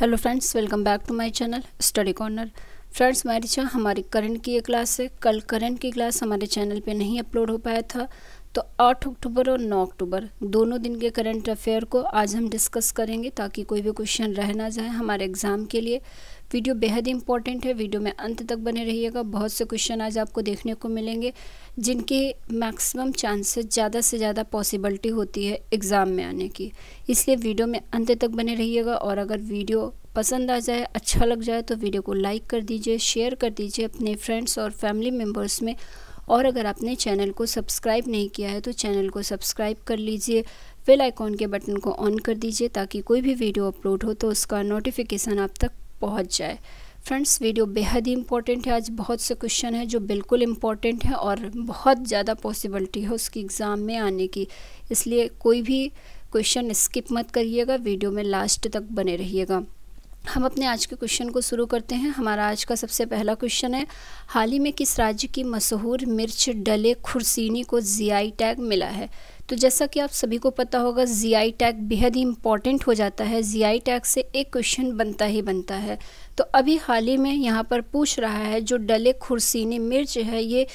hello friends welcome back to my channel study corner friends Richa हमारी current की ये class है कल करंट की क्लास हमारे चैनल पे नहीं अपलोड हो पाया था तो आठ अक्टूबर और नौ अक्टूबर दोनों दिन के करंट अफेयर को आज हम डिस्कस करेंगे ताकि कोई भी क्वेश्चन रह ना जाए हमारे एग्ज़ाम के लिए वीडियो बेहद इंपॉर्टेंट है वीडियो में अंत तक बने रहिएगा बहुत से क्वेश्चन आज आपको देखने को मिलेंगे जिनके मैक्सिमम चांसेस ज़्यादा से ज़्यादा पॉसिबिलिटी होती है एग्ज़ाम में आने की इसलिए वीडियो में अंत तक बने रहिएगा और अगर वीडियो पसंद आ जाए अच्छा लग जाए तो वीडियो को लाइक कर दीजिए शेयर कर दीजिए अपने फ्रेंड्स और फैमिली मेम्बर्स में और अगर आपने चैनल को सब्सक्राइब नहीं किया है तो चैनल को सब्सक्राइब कर लीजिए बेल आइकॉन के बटन को ऑन कर दीजिए ताकि कोई भी वीडियो अपलोड हो तो उसका नोटिफिकेशन आप तक पहुँच जाए फ्रेंड्स वीडियो बेहद ही इंपॉर्टेंट है आज बहुत से क्वेश्चन हैं जो बिल्कुल इम्पॉर्टेंट है और बहुत ज़्यादा पॉसिबिलिटी है उसकी एग्ज़ाम में आने की इसलिए कोई भी क्वेश्चन स्किप मत करिएगा वीडियो में लास्ट तक बने रहिएगा हम अपने आज के क्वेश्चन को शुरू करते हैं हमारा आज का सबसे पहला क्वेश्चन है हाल ही में किस राज्य की मशहूर मिर्च डले खुरसीनी को जीआई टैग मिला है तो जैसा कि आप सभी को पता होगा जीआई टैग बेहद ही इम्पॉर्टेंट हो जाता है जीआई टैग से एक क्वेश्चन बनता ही बनता है तो अभी हाल ही में यहाँ पर पूछ रहा है जो डले खुरसीनी मिर्च है ये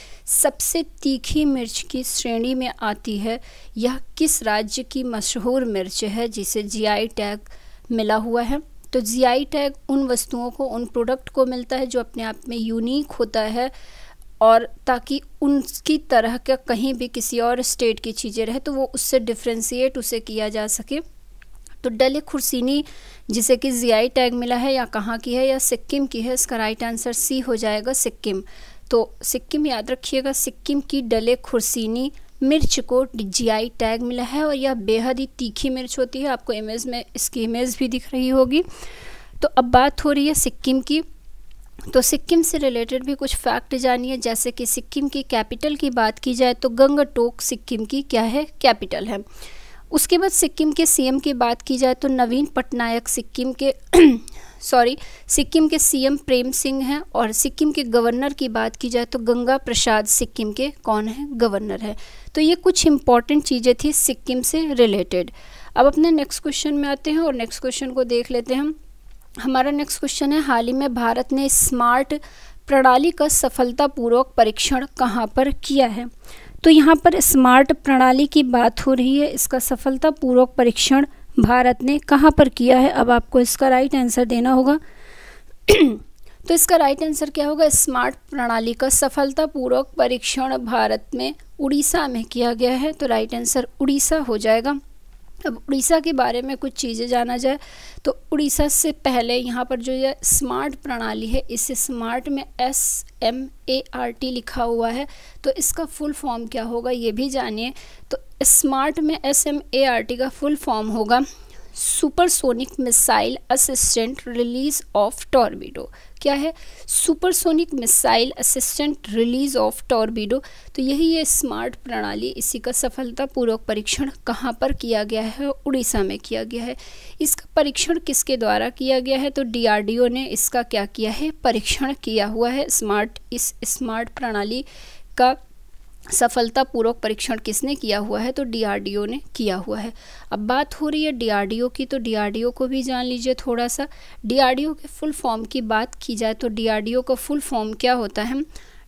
सबसे तीखी मिर्च की श्रेणी में आती है यह किस राज्य की मशहूर मिर्च है जिसे जीआई टैग मिला हुआ है तो आई टैग उन वस्तुओं को उन प्रोडक्ट को मिलता है जो अपने आप में यूनिक होता है और ताकि उनकी तरह का कहीं भी किसी और स्टेट की चीज़ें रहे तो वो उससे डिफ्रेंसीट उसे किया जा सके तो डले खुर्सीनी जिसे कि जियाई टैग मिला है या कहाँ की है या सिक्किम की है इसका राइट आंसर सी हो जाएगा सिक्किम तो सिक्किम याद रखिएगा सिक्किम की डले खुर्सीनी मिर्च को जीआई टैग मिला है और यह बेहद ही तीखी मिर्च होती है आपको इमेज में इसकी इमेज भी दिख रही होगी तो अब बात हो रही है सिक्किम की तो सिक्किम से रिलेटेड भी कुछ फैक्ट जानिए जैसे कि सिक्किम की कैपिटल की बात की जाए तो गंगटोक सिक्किम की क्या है कैपिटल है उसके बाद सिक्किम के सीएम की बात की जाए तो नवीन पटनायक सिक्किम के सॉरी सिक्किम के सीएम प्रेम सिंह हैं और सिक्किम के गवर्नर की बात की जाए तो गंगा प्रसाद सिक्किम के कौन है गवर्नर है तो ये कुछ इंपॉर्टेंट चीज़ें थी सिक्किम से रिलेटेड अब अपने नेक्स्ट क्वेश्चन में आते हैं और नेक्स्ट क्वेश्चन को देख लेते हैं हम हमारा नेक्स्ट क्वेश्चन है हाल ही में भारत ने स्मार्ट प्रणाली का सफलतापूर्वक परीक्षण कहाँ पर किया है तो यहाँ पर स्मार्ट प्रणाली की बात हो रही है इसका सफलतापूर्वक परीक्षण भारत ने कहाँ पर किया है अब आपको इसका राइट आंसर देना होगा तो इसका राइट आंसर क्या होगा स्मार्ट प्रणाली का सफलतापूर्वक परीक्षण भारत में उड़ीसा में किया गया है तो राइट आंसर उड़ीसा हो जाएगा अब उड़ीसा के बारे में कुछ चीज़ें जाना जाए तो उड़ीसा से पहले यहाँ पर जो यह स्मार्ट प्रणाली है इसे स्मार्ट में S M A R T लिखा हुआ है तो इसका फुल फॉर्म क्या होगा ये भी जानिए तो स्मार्ट में S M A R T का फुल फॉर्म होगा supersonic missile assistant release of torpedo क्या है supersonic missile assistant release of torpedo तो यही ये स्मार्ट प्रणाली इसी का सफलतापूर्वक परीक्षण कहाँ पर किया गया है उड़ीसा में किया गया है इसका परीक्षण किसके द्वारा किया गया है तो डीआरडीओ ने इसका क्या किया है परीक्षण किया हुआ है स्मार्ट इस स्मार्ट प्रणाली का सफलतापूर्वक परीक्षण किसने किया हुआ है तो डीआरडीओ ने किया हुआ है अब बात हो रही है डीआरडीओ की तो डीआरडीओ को भी जान लीजिए थोड़ा सा डीआरडीओ के फुल फॉर्म की बात की जाए तो डीआरडीओ का फुल फॉर्म क्या होता है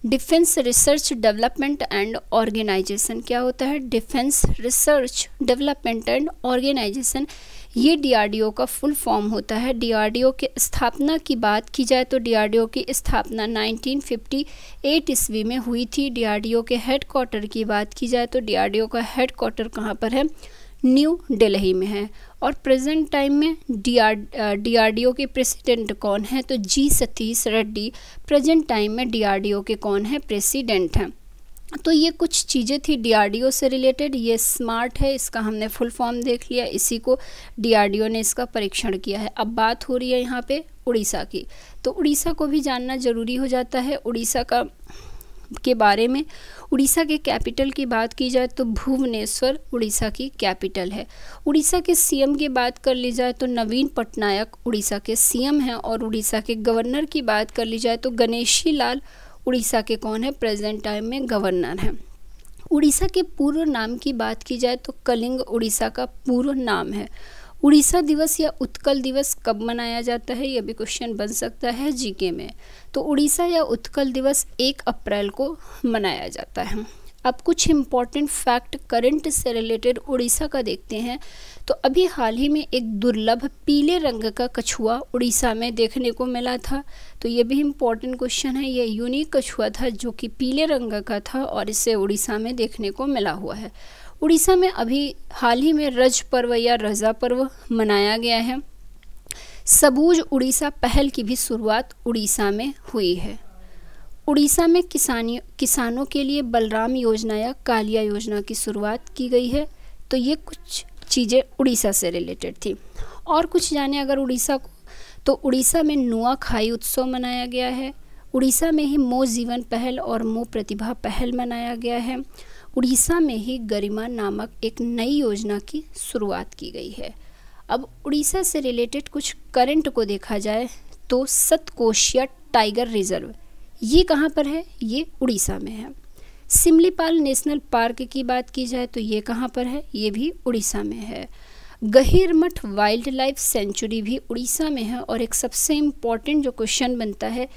defence research development and organisation क्या होता है defence research development and organisation ये डीआरडीओ का फुल फॉर्म होता है डीआरडीओ के स्थापना की बात की जाए तो डीआरडीओ की स्थापना 1958 ईस्वी में हुई थी डीआरडीओ के हेड क्वार्टर की बात की जाए तो डीआरडीओ का हेड क्वार्टर कहाँ पर है न्यू दिल्ली में है और प्रेजेंट टाइम में D R D R D O के प्रेसिडेंट कौन है तो G Satish Reddy present time में डी आर डी ओ के कौन है प्रेसिडेंट हैं तो ये कुछ चीज़ें थी डीआरडीओ से रिलेटेड ये स्मार्ट है इसका हमने फुल फॉर्म देख लिया इसी को डीआरडीओ ने इसका परीक्षण किया है अब बात हो रही है यहाँ पे उड़ीसा की तो उड़ीसा को भी जानना ज़रूरी हो जाता है उड़ीसा का के बारे में उड़ीसा के कैपिटल की बात की जाए तो भुवनेश्वर उड़ीसा की कैपिटल है उड़ीसा के सीएम की बात कर ली जाए तो नवीन पटनायक उड़ीसा के सीएम हैं और उड़ीसा के गवर्नर की बात कर ली जाए तो गणेशी लाल उड़ीसा के कौन है प्रेजेंट टाइम में गवर्नर हैं उड़ीसा के पूर्व नाम की बात की जाए तो कलिंग उड़ीसा का पूर्व नाम है उड़ीसा दिवस या उत्कल दिवस कब मनाया जाता है यह भी क्वेश्चन बन सकता है जीके में तो उड़ीसा या उत्कल दिवस एक अप्रैल को मनाया जाता है अब कुछ इम्पॉर्टेंट फैक्ट करंट से रिलेटेड उड़ीसा का देखते हैं तो अभी हाल ही में एक दुर्लभ पीले रंग का कछुआ उड़ीसा में देखने को मिला था तो ये भी इम्पॉर्टेंट क्वेश्चन है ये यूनिक कछुआ था जो कि पीले रंग का था और इसे उड़ीसा में देखने को मिला हुआ है उड़ीसा में अभी हाल ही में रज पर्व या रजा पर्व मनाया गया है सबूज उड़ीसा पहल की भी शुरुआत उड़ीसा में हुई है उड़ीसा में किसानी किसानों के लिए बलराम योजना या कालिया योजना की शुरुआत की गई है तो ये कुछ चीज़ें उड़ीसा से रिलेटेड थी और कुछ जाने अगर उड़ीसा को तो उड़ीसा में नुआ खाई उत्सव मनाया गया है उड़ीसा में ही मो जीवन पहल और मो प्रतिभा पहल मनाया गया है उड़ीसा में ही गरिमा नामक एक नई योजना की शुरुआत की गई है अब उड़ीसा से रिलेटेड कुछ करंट को देखा जाए तो सतकोशिया टाइगर रिजर्व ये कहाँ पर है ये उड़ीसा में है सिमलीपाल नेशनल पार्क की बात की जाए तो ये कहाँ पर है ये भी उड़ीसा में है गहिरमठ वाइल्ड लाइफ सेंचुरी भी उड़ीसा में है और एक सबसे इम्पॉर्टेंट जो क्वेश्चन बनता है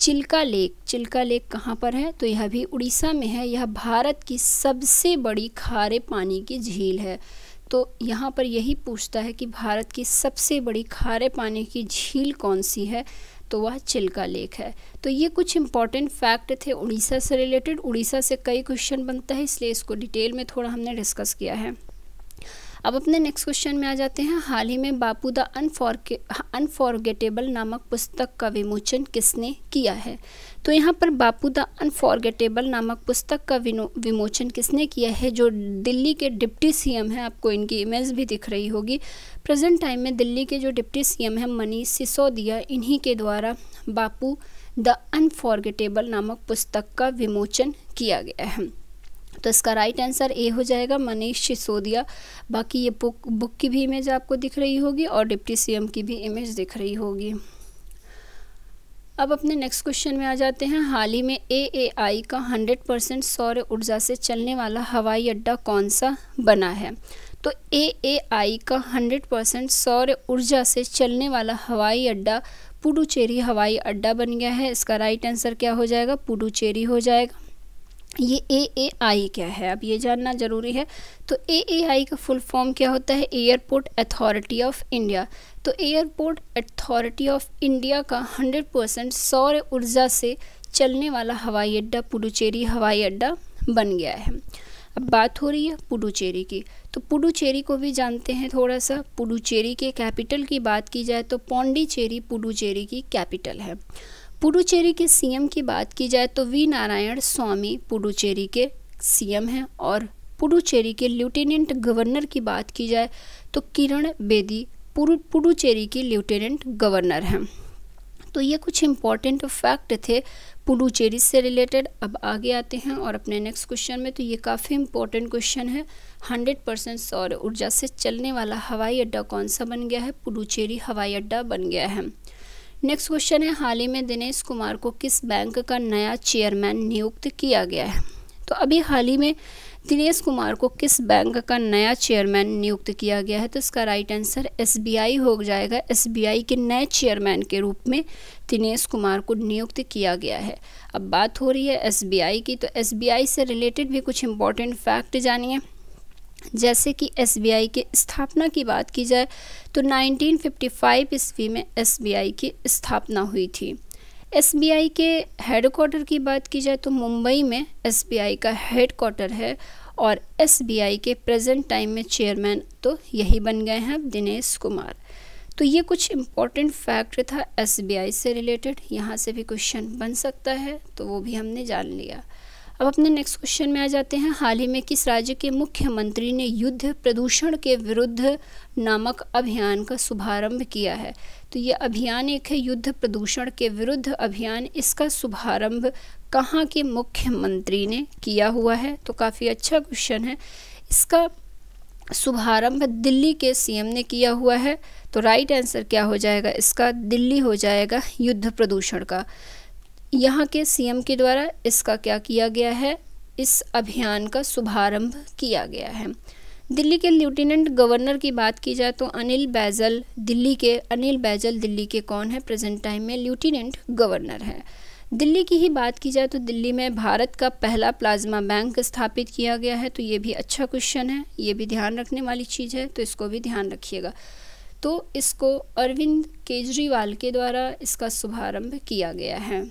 चिल्का लेक चिल्का लेक कहाँ पर है तो यह भी उड़ीसा में है यह भारत की सबसे बड़ी खारे पानी की झील है तो यहाँ पर यही पूछता है कि भारत की सबसे बड़ी खारे पानी की झील कौन सी है तो वह चिल्का लेक है तो ये कुछ इंपॉर्टेंट फैक्ट थे उड़ीसा से रिलेटेड उड़ीसा से कई क्वेश्चन बनता है इसलिए इसको डिटेल में थोड़ा हमने डिस्कस किया है अब अपने नेक्स्ट क्वेश्चन में आ जाते हैं हाल ही में बापू द अनफॉरगे अनफॉरगेटेबल नामक पुस्तक का विमोचन किसने किया है तो यहाँ पर बापू द अनफॉरगेटेबल नामक पुस्तक का विमोचन किसने किया है जो दिल्ली के डिप्टी सीएम हैं आपको इनकी इमेज भी दिख रही होगी प्रेजेंट टाइम में दिल्ली के जो डिप्टी सीएम हैं मनीष सिसोदिया इन्हीं के द्वारा बापू द अनफॉरगेटेबल नामक पुस्तक का विमोचन किया गया है तो इसका राइट आंसर ए हो जाएगा मनीष सिसोदिया बाकी ये बुक बुक की भी इमेज आपको दिख रही होगी और डिप्टी सीएम की भी इमेज दिख रही होगी अब अपने नेक्स्ट क्वेश्चन में आ जाते हैं हाल ही में ए ए आई का हंड्रेड परसेंट सौर ऊर्जा से चलने वाला हवाई अड्डा कौन सा बना है तो ए ए आई का हंड्रेड परसेंट सौर ऊर्जा से चलने वाला हवाई अड्डा पुडुचेरी हवाई अड्डा बन गया है इसका राइट आंसर क्या हो जाएगा पुडुचेरी हो जाएगा ये ए ए आई क्या है अब ये जानना ज़रूरी है तो ए ए आई का फुल फॉर्म क्या होता है एयरपोर्ट अथॉरिटी ऑफ इंडिया तो एयरपोर्ट अथॉरिटी ऑफ इंडिया का 100 परसेंट सौर ऊर्जा से चलने वाला हवाई अड्डा पुडुचेरी हवाई अड्डा बन गया है अब बात हो रही है पुडुचेरी की तो पुडुचेरी को भी जानते हैं थोड़ा सा पुडुचेरी के कैपिटल की बात की जाए तो पौंडीचेरी पुडुचेरी की कैपिटल है पुडुचेरी के सीएम की बात की जाए तो वी नारायण स्वामी पुडुचेरी के सीएम हैं और पुडुचेरी के लेफ्टिनेंट गवर्नर की बात की जाए तो किरण बेदी पुडुचेरी की लेफ्टिनेंट गवर्नर हैं तो ये कुछ इम्पॉर्टेंट फैक्ट थे पुडुचेरी से रिलेटेड अब आगे आते हैं और अपने नेक्स्ट क्वेश्चन में तो ये काफ़ी इंपॉर्टेंट क्वेश्चन है 100 परसेंट सौर ऊर्जा से चलने वाला हवाई अड्डा कौन सा बन गया है पुडुचेरी हवाई अड्डा बन गया है नेक्स्ट क्वेश्चन है हाल ही में दिनेश कुमार को किस बैंक का नया चेयरमैन नियुक्त किया गया है तो अभी हाल ही में दिनेश कुमार को किस बैंक का नया चेयरमैन नियुक्त किया गया है तो इसका राइट आंसर एसबीआई हो जाएगा एसबीआई के नए चेयरमैन के रूप में दिनेश कुमार को नियुक्त किया गया है अब बात हो रही है एसबीआई की तो एसबीआई से रिलेटेड भी कुछ इम्पोर्टेंट फैक्ट जानिए जैसे कि एसबीआई की स्थापना की बात की जाए तो 1955 ईस्वी में एसबीआई की स्थापना हुई थी एसबीआई के हेडक्वार्टर की बात की जाए तो मुंबई में एसबीआई का हेडक्वार्टर है और एसबीआई के प्रेजेंट टाइम में चेयरमैन तो यही बन गए हैं दिनेश कुमार तो ये कुछ इम्पॉर्टेंट फैक्ट था एसबीआई से रिलेटेड यहाँ से भी क्वेश्चन बन सकता है तो वो भी हमने जान लिया अब अपने नेक्स्ट क्वेश्चन में आ जाते हैं हाल ही में किस राज्य के मुख्यमंत्री ने युद्ध प्रदूषण के विरुद्ध नामक अभियान का शुभारंभ किया है तो ये अभियान एक है युद्ध प्रदूषण के विरुद्ध अभियान इसका शुभारंभ कहाँ के मुख्यमंत्री ने किया हुआ है तो काफ़ी अच्छा क्वेश्चन है इसका शुभारंभ दिल्ली के सीएम ने किया हुआ है तो राइट आंसर क्या हो जाएगा इसका दिल्ली हो जाएगा युद्ध प्रदूषण का यहाँ के सीएम के द्वारा इसका क्या किया गया है इस अभियान का शुभारंभ किया गया है दिल्ली के लेफ्टिनेंट गवर्नर की बात की जाए तो अनिल बैजल दिल्ली के अनिल बैजल दिल्ली के कौन है प्रेजेंट टाइम में लेफ्टिनेंट गवर्नर है दिल्ली की ही बात की जाए तो दिल्ली में भारत का पहला प्लाज्मा बैंक स्थापित किया गया है तो ये भी अच्छा क्वेश्चन है ये भी ध्यान रखने वाली चीज़ है तो इसको भी ध्यान रखिएगा तो इसको अरविंद केजरीवाल के द्वारा इसका शुभारंभ किया गया है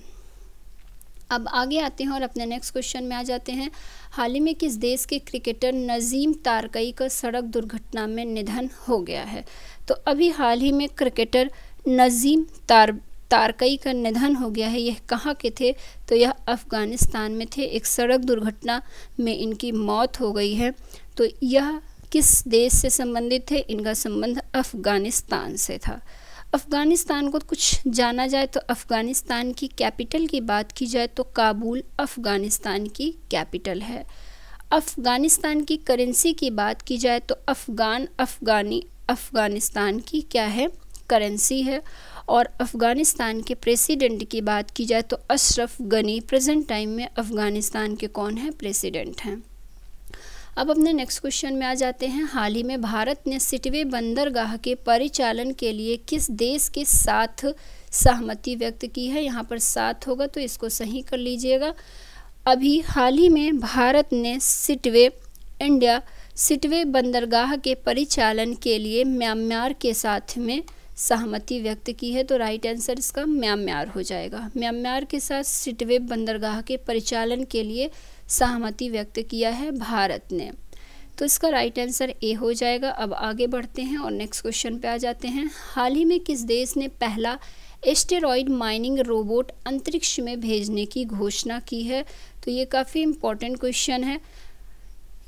अब आगे आते हैं और अपने नेक्स्ट क्वेश्चन में आ जाते हैं हाल ही में किस देश के क्रिकेटर नज़ीम तारकई का सड़क दुर्घटना में निधन हो गया है तो अभी हाल ही में क्रिकेटर नज़ीम तार तारकई का निधन हो गया है यह कहाँ के थे तो यह अफ़गानिस्तान में थे एक सड़क दुर्घटना में इनकी मौत हो गई है तो यह किस देश से संबंधित थे इनका संबंध अफ़गानिस्तान से था अफ़गानिस्तान को कुछ जाना जाए तो अफ़गानिस्तान की कैपिटल की बात की जाए तो काबुल अफ़गानिस्तान की कैपिटल है अफ़गानिस्तान की करेंसी की बात की जाए तो अफ़गान अफ़गानी अफ़गानिस्तान की क्या है करेंसी है और अफ़गानिस्तान के प्रेसिडेंट की बात की जाए तो अशरफ गनी प्रेजेंट टाइम में अफ़गानिस्तान के कौन हैं प्रेसिडेंट हैं अब अपने नेक्स्ट क्वेश्चन में आ जाते हैं हाल ही में भारत ने सिटवे बंदरगाह के परिचालन के लिए किस देश के साथ सहमति व्यक्त की है यहाँ पर साथ होगा तो इसको सही कर लीजिएगा अभी हाल ही में भारत ने सिटवे इंडिया सिटवे बंदरगाह के परिचालन के लिए म्यांमार के साथ में सहमति व्यक्त की है तो राइट आंसर इसका म्यांमार हो जाएगा म्यांमार के साथ सिटवे बंदरगाह के परिचालन के लिए सहमति व्यक्त किया है भारत ने तो इसका राइट आंसर ए हो जाएगा अब आगे बढ़ते हैं और नेक्स्ट क्वेश्चन पे आ जाते हैं हाल ही में किस देश ने पहला एस्टेरॉयड माइनिंग रोबोट अंतरिक्ष में भेजने की घोषणा की है तो ये काफ़ी इम्पोर्टेंट क्वेश्चन है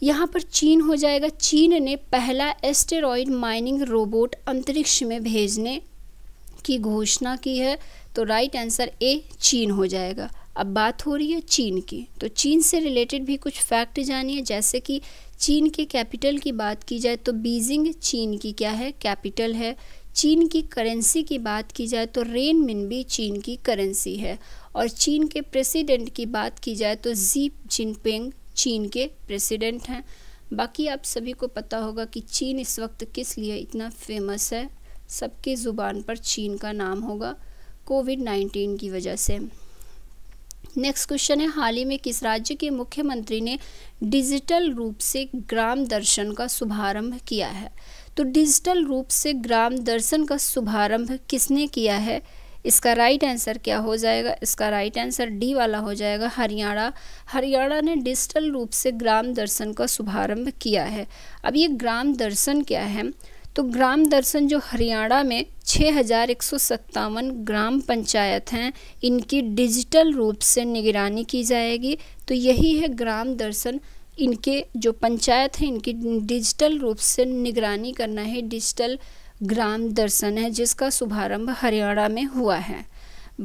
यहाँ पर चीन हो जाएगा चीन ने पहला एस्टेरॉयड माइनिंग रोबोट अंतरिक्ष में भेजने की घोषणा की है तो राइट आंसर ए चीन हो जाएगा अब बात हो रही है चीन की तो चीन से रिलेटेड भी कुछ फैक्ट जानिए जैसे कि चीन के कैपिटल की बात की जाए तो बीजिंग चीन की क्या है कैपिटल है चीन की करेंसी की बात की जाए तो रेन मिन भी चीन की करेंसी है और चीन के प्रेसिडेंट की बात की जाए तो जी जिनपिंग चीन के प्रेसिडेंट हैं बाकी आप सभी को पता होगा कि चीन इस वक्त किस लिए इतना फेमस है सबके ज़ुबान पर चीन का नाम होगा कोविड नाइन्टीन की वजह से नेक्स्ट क्वेश्चन है हाल ही में किस राज्य के मुख्यमंत्री ने डिजिटल रूप से ग्राम दर्शन का शुभारंभ किया है तो डिजिटल रूप से ग्राम दर्शन का शुभारंभ किसने किया है इसका राइट आंसर क्या हो जाएगा इसका राइट आंसर डी वाला हो जाएगा हरियाणा हरियाणा ने डिजिटल रूप से ग्राम दर्शन का शुभारंभ किया है अब ये ग्राम दर्शन क्या है तो ग्राम दर्शन जो हरियाणा में छः हज़ार एक सौ सत्तावन ग्राम पंचायत हैं इनकी डिजिटल रूप से निगरानी की जाएगी तो यही है ग्राम दर्शन इनके जो पंचायत हैं इनकी डिजिटल रूप से निगरानी करना है डिजिटल ग्राम दर्शन है जिसका शुभारंभ हरियाणा में हुआ है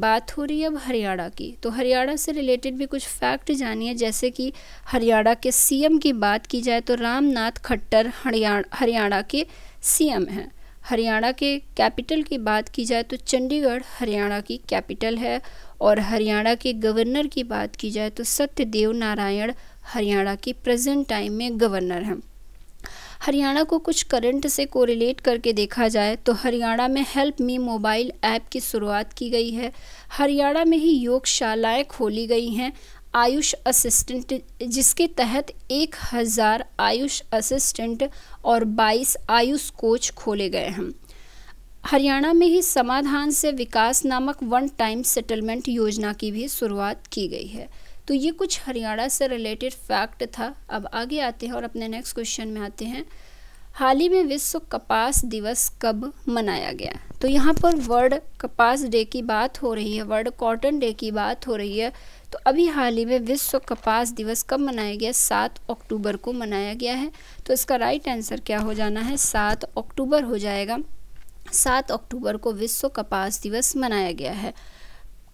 बात हो रही है अब हरियाणा की तो हरियाणा से रिलेटेड भी कुछ फैक्ट जानिए जैसे कि हरियाणा के सीएम की बात की जाए तो रामनाथ खट्टर हरियाणा हरियाणा के सीएम हैं हरियाणा के कैपिटल की बात की जाए तो चंडीगढ़ हरियाणा की कैपिटल है और हरियाणा के गवर्नर की बात की जाए तो सत्यदेव नारायण हरियाणा की प्रेजेंट टाइम में गवर्नर हैं हरियाणा को कुछ करंट से कोरिलेट करके देखा जाए तो हरियाणा में हेल्प मी मोबाइल ऐप की शुरुआत की गई है हरियाणा में ही योगशालाएँ खोली गई हैं आयुष असिस्टेंट जिसके तहत एक हज़ार आयुष असिस्टेंट और बाईस आयुष कोच खोले गए हैं हरियाणा में ही समाधान से विकास नामक वन टाइम सेटलमेंट योजना की भी शुरुआत की गई है तो ये कुछ हरियाणा से रिलेटेड फैक्ट था अब आगे आते हैं और अपने नेक्स्ट क्वेश्चन में आते हैं हाल ही में विश्व कपास दिवस कब मनाया गया तो यहाँ पर वर्ल्ड कपास डे की बात हो रही है वर्ल्ड कॉटन डे की बात हो रही है तो अभी हाल ही में विश्व कपास दिवस कब मनाया गया सात अक्टूबर को मनाया गया है तो इसका राइट आंसर क्या हो जाना है सात अक्टूबर हो जाएगा सात अक्टूबर को विश्व कपास दिवस मनाया गया है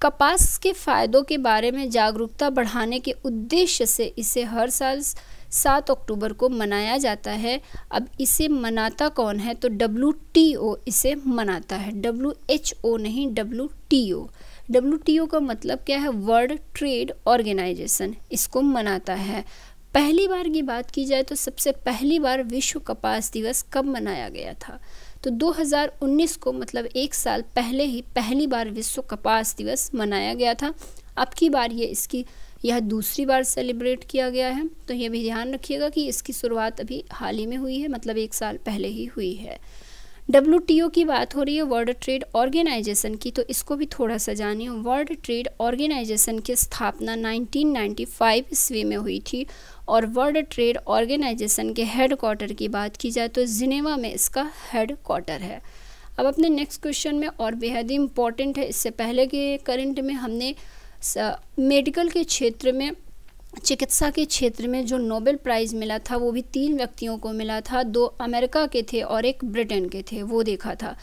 कपास के फ़ायदों के बारे में जागरूकता बढ़ाने के उद्देश्य से इसे हर साल सात अक्टूबर को मनाया जाता है अब इसे मनाता कौन है तो डब्ल्यू इसे मनाता है डब्ल्यू नहीं डब्ल्यू ओ का मतलब क्या है वर्ल्ड ट्रेड ऑर्गेनाइजेशन इसको मनाता है पहली बार की बात की जाए तो सबसे पहली बार विश्व कपास दिवस कब मनाया गया था तो 2019 को मतलब एक साल पहले ही पहली बार विश्व कपास दिवस मनाया गया था अब की बार ये इसकी यह दूसरी बार सेलिब्रेट किया गया है तो ये भी ध्यान रखिएगा कि इसकी शुरुआत अभी हाल ही में हुई है मतलब एक साल पहले ही हुई है डब्ल्यू की बात हो रही है वर्ल्ड ट्रेड ऑर्गेनाइजेशन की तो इसको भी थोड़ा सा जानिए वर्ल्ड ट्रेड ऑर्गेनाइजेशन की स्थापना 1995 ईस्वी में हुई थी और वर्ल्ड ट्रेड ऑर्गेनाइजेशन के हेड क्वार्टर की बात की जाए तो जिनेवा में इसका हेड क्वार्टर है अब अपने नेक्स्ट क्वेश्चन में और बेहद ही इम्पॉर्टेंट है इससे पहले के करंट में हमने मेडिकल के क्षेत्र में चिकित्सा के क्षेत्र में जो नोबेल प्राइज़ मिला था वो भी तीन व्यक्तियों को मिला था दो अमेरिका के थे और एक ब्रिटेन के थे वो देखा था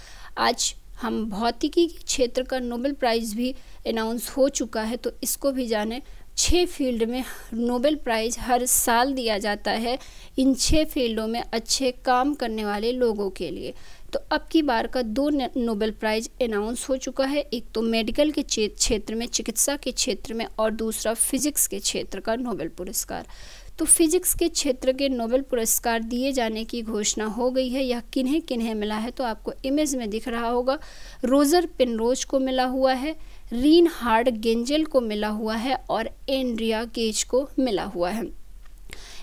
आज हम भौतिकी के क्षेत्र का नोबेल प्राइज़ भी अनाउंस हो चुका है तो इसको भी जाने छः फील्ड में नोबेल प्राइज़ हर साल दिया जाता है इन छः फील्डों में अच्छे काम करने वाले लोगों के लिए तो अब की बार का दो नोबेल प्राइज़ अनाउंस हो चुका है एक तो मेडिकल के क्षेत्र में चिकित्सा के क्षेत्र में और दूसरा फिजिक्स के क्षेत्र का नोबेल पुरस्कार तो फिजिक्स के क्षेत्र के नोबेल पुरस्कार दिए जाने की घोषणा हो गई है यह किन्हें किन्हें मिला है तो आपको इमेज में दिख रहा होगा रोज़र पिनरोज को मिला हुआ है रीन हार्ड गेंजल को मिला हुआ है और एंड्रिया केज को मिला हुआ है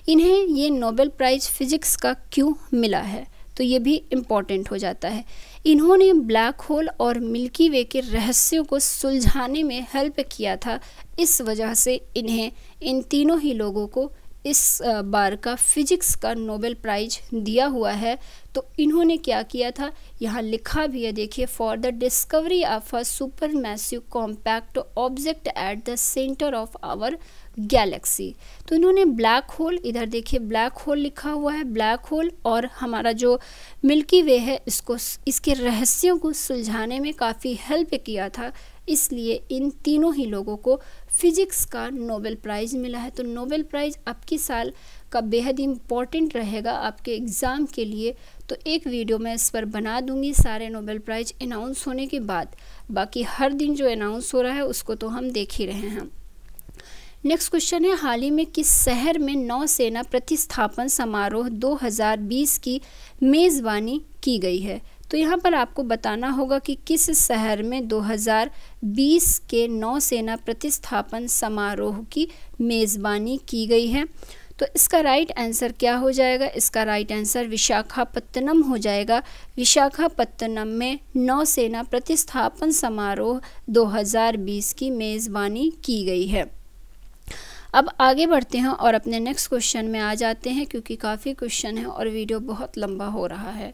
इन्हें ये नोबेल प्राइज़ फिजिक्स का क्यों मिला है तो ये भी इम्पॉर्टेंट हो जाता है इन्होंने ब्लैक होल और मिल्की वे के रहस्यों को सुलझाने में हेल्प किया था इस वजह से इन्हें इन तीनों ही लोगों को इस बार का फिजिक्स का नोबेल प्राइज दिया हुआ है तो इन्होंने क्या किया था यहाँ लिखा भी है देखिए for the discovery of a supermassive compact object at the centre of our galaxy तो इन्होंने ब्लैक होल इधर देखिए ब्लैक होल लिखा हुआ है ब्लैक होल और हमारा जो मिल्की वे है इसको इसके रहस्यों को सुलझाने में काफ़ी हेल्प किया था इसलिए इन तीनों ही लोगों को फिजिक्स का नोबेल प्राइज़ मिला है तो नोबेल प्राइज़ अब की साल का बेहद इम्पॉर्टेंट रहेगा आपके एग्ज़ाम के लिए तो एक वीडियो मैं इस पर बना दूंगी सारे नोबेल प्राइज़ अनाउंस होने के बाद बाकी हर दिन जो अनाउंस हो रहा है उसको तो हम देख ही रहे हैं नेक्स्ट क्वेश्चन है हाल ही में किस शहर में नौसेना प्रतिस्थापन समारोह 2020 की मेज़बानी की गई है तो यहाँ पर आपको बताना होगा कि किस शहर में 2020 के नौसेना प्रतिस्थापन समारोह की मेज़बानी की गई है तो इसका राइट आंसर क्या हो जाएगा इसका राइट आंसर विशाखापत्तनम हो जाएगा विशाखापत्तनम में नौसेना प्रतिस्थापन समारोह 2020 की मेज़बानी की गई है अब आगे बढ़ते हैं और अपने नेक्स्ट क्वेश्चन में आ जाते हैं क्योंकि काफ़ी क्वेश्चन है और वीडियो बहुत लंबा हो रहा है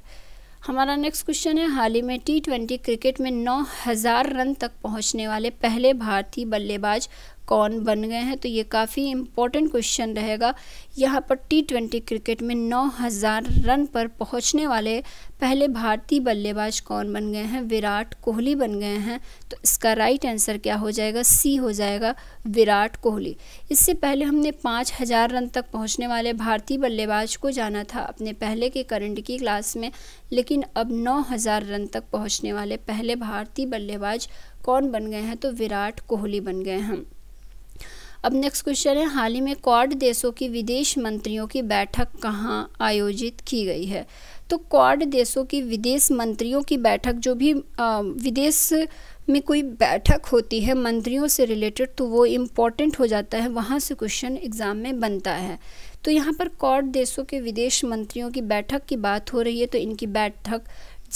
हमारा नेक्स्ट क्वेश्चन है हाल ही में टी ट्वेंटी क्रिकेट में नौ हज़ार रन तक पहुंचने वाले पहले भारतीय बल्लेबाज कौन बन गए हैं तो ये काफ़ी इम्पोर्टेंट क्वेश्चन रहेगा यहाँ पर टी ट्वेंटी क्रिकेट में 9000 रन पर पहुँचने वाले पहले भारतीय बल्लेबाज कौन बन गए हैं विराट कोहली बन गए हैं तो इसका राइट आंसर क्या हो जाएगा सी हो जाएगा विराट कोहली इससे पहले हमने 5000 रन तक पहुँचने वाले भारतीय बल्लेबाज को जाना था अपने पहले के करंट की क्लास में लेकिन अब नौ रन तक पहुँचने वाले पहले भारतीय बल्लेबाज कौन बन गए हैं तो विराट कोहली बन गए हैं अब नेक्स्ट क्वेश्चन है हाल ही में क्वाड देशों की विदेश मंत्रियों की बैठक कहाँ आयोजित की गई है तो क्वाड देशों की विदेश मंत्रियों की बैठक जो भी आ, विदेश में कोई बैठक होती है मंत्रियों से रिलेटेड तो वो इम्पॉर्टेंट हो जाता है वहाँ से क्वेश्चन एग्ज़ाम में बनता है तो यहाँ पर क्वाड देशों के विदेश मंत्रियों की बैठक की बात हो रही है तो इनकी बैठक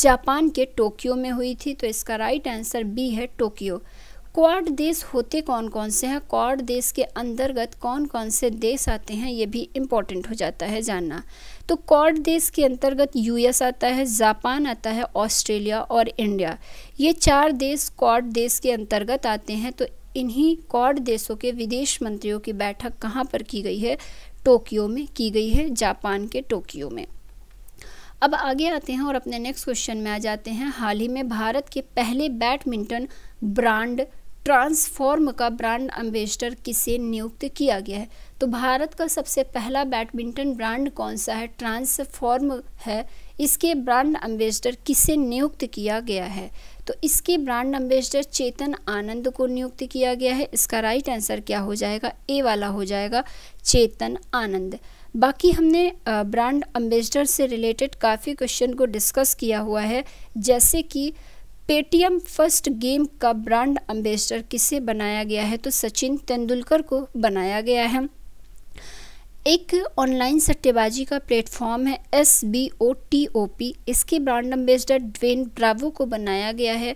जापान के टोक्यो में हुई थी तो इसका राइट आंसर बी है टोक्यो क्वाड देश होते कौन कौन से हैं क्वाड देश के अंतर्गत कौन कौन से देश आते हैं ये भी इम्पोर्टेंट हो जाता है जानना तो क्वाड देश के अंतर्गत यूएस आता है जापान आता है ऑस्ट्रेलिया और इंडिया ये चार देश क्वाड देश के अंतर्गत आते हैं तो इन्हीं क्वाड देशों के विदेश मंत्रियों की बैठक कहाँ पर की गई है टोक्यो में की गई है जापान के टोक्यो में अब आगे आते हैं और अपने नेक्स्ट क्वेश्चन में आ जाते हैं हाल ही में भारत के पहले बैडमिंटन ब्रांड ट्रांसफॉर्म का ब्रांड एम्बेसडर किसे नियुक्त किया गया है तो भारत का सबसे पहला बैडमिंटन ब्रांड कौन सा है ट्रांसफॉर्म है इसके ब्रांड एम्बेसडर किसे नियुक्त किया गया है तो इसके ब्रांड एम्बेसडर चेतन आनंद को नियुक्त किया गया है इसका राइट आंसर क्या हो जाएगा ए वाला हो जाएगा चेतन आनंद बाकी हमने ब्रांड एम्बेसडर से रिलेटेड काफ़ी क्वेश्चन को डिस्कस किया हुआ है जैसे कि पेटीएम फर्स्ट गेम का ब्रांड एम्बेसडर किसे बनाया गया है तो सचिन तेंदुलकर को बनाया गया है एक ऑनलाइन सट्टेबाजी का प्लेटफॉर्म है S B O T O P इसके ब्रांड एम्बेसडर ड्वेन ब्रावो को बनाया गया है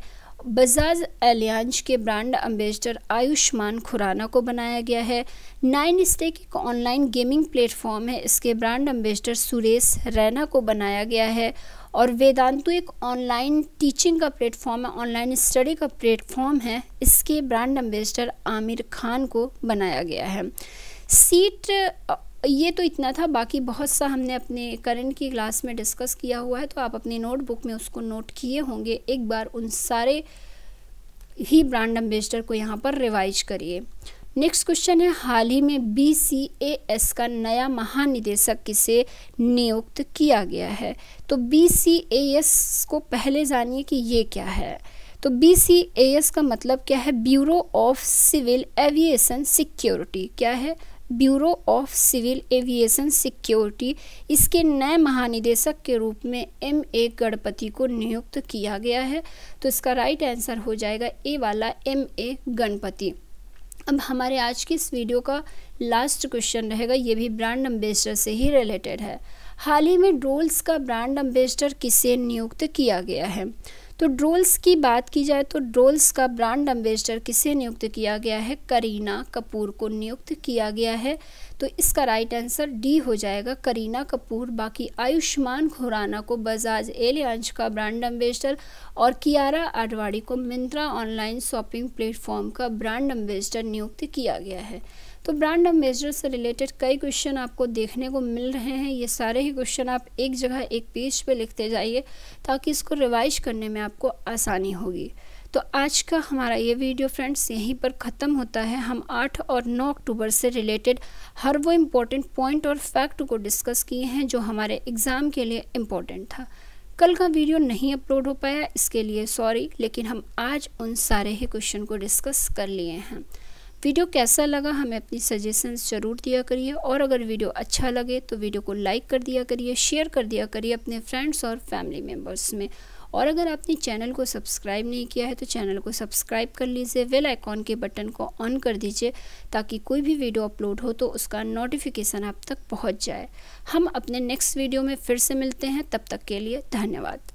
बजाज एलियांज के ब्रांड एम्बेसडर आयुष्मान खुराना को बनाया गया है नाइन स्टेक एक ऑनलाइन गेमिंग प्लेटफॉर्म है इसके ब्रांड एम्बेसडर सुरेश रैना को बनाया गया है और वेदांतु एक ऑनलाइन टीचिंग का प्लेटफॉर्म है ऑनलाइन स्टडी का प्लेटफॉर्म है इसके ब्रांड एम्बेसडर आमिर खान को बनाया गया है सीट ये तो इतना था बाकी बहुत सा हमने अपने करंट की क्लास में डिस्कस किया हुआ है तो आप अपनी नोटबुक में उसको नोट किए होंगे एक बार उन सारे ही ब्रांड एम्बेसडर को यहाँ पर रिवाइज करिए नेक्स्ट क्वेश्चन है हाल ही में बी सी एस का नया महानिदेशक किसे नियुक्त किया गया है तो बी सी एस को पहले जानिए कि ये क्या है तो बी सी एस का मतलब क्या है bureau of civil aviation security क्या है bureau of civil aviation security इसके नए महानिदेशक के रूप में एम ए गणपति को नियुक्त किया गया है तो इसका राइट आंसर हो जाएगा ए वाला एम ए गणपति अब हमारे आज के इस वीडियो का लास्ट क्वेश्चन रहेगा ये भी ब्रांड एम्बेसडर से ही रिलेटेड है हाल ही में ड्रोल्स का ब्रांड एम्बेसडर किसे नियुक्त किया गया है तो ड्रोल्स की बात की जाए तो ड्रोल्स का ब्रांड एम्बेसडर किसे नियुक्त किया गया है करीना कपूर को नियुक्त किया गया है तो इसका राइट आंसर डी हो जाएगा करीना कपूर बाकी आयुष्मान खुराना को बजाज एलियांश का ब्रांड एम्बेसडर और कियारा आडवाणी को मिंत्रा ऑनलाइन शॉपिंग प्लेटफॉर्म का ब्रांड एम्बेसडर नियुक्त किया गया है तो ब्रांड एम्बेसडर से रिलेटेड कई क्वेश्चन आपको देखने को मिल रहे हैं ये सारे ही क्वेश्चन आप एक जगह एक पेज पे लिखते जाइए ताकि इसको रिवाइज करने में आपको आसानी होगी तो आज का हमारा ये वीडियो फ्रेंड्स यहीं पर ख़त्म होता है हम 8 और 9 अक्टूबर से रिलेटेड हर वो इम्पोर्टेंट पॉइंट और फैक्ट को डिस्कस किए हैं जो हमारे एग्ज़ाम के लिए इम्पोर्टेंट था कल का वीडियो नहीं अपलोड हो पाया इसके लिए सॉरी लेकिन हम आज उन सारे ही क्वेश्चन को डिस्कस कर लिए हैं वीडियो कैसा लगा हमें अपनी सजेशंस ज़रूर दिया करिए और अगर वीडियो अच्छा लगे तो वीडियो को लाइक कर दिया करिए शेयर कर दिया करिए अपने फ्रेंड्स और फैमिली मेम्बर्स में और अगर आपने चैनल को सब्सक्राइब नहीं किया है तो चैनल को सब्सक्राइब कर लीजिए वेल आइकॉन के बटन को ऑन कर दीजिए ताकि कोई भी वीडियो अपलोड हो तो उसका नोटिफिकेशन आप तक पहुंच जाए हम अपने नेक्स्ट वीडियो में फिर से मिलते हैं तब तक के लिए धन्यवाद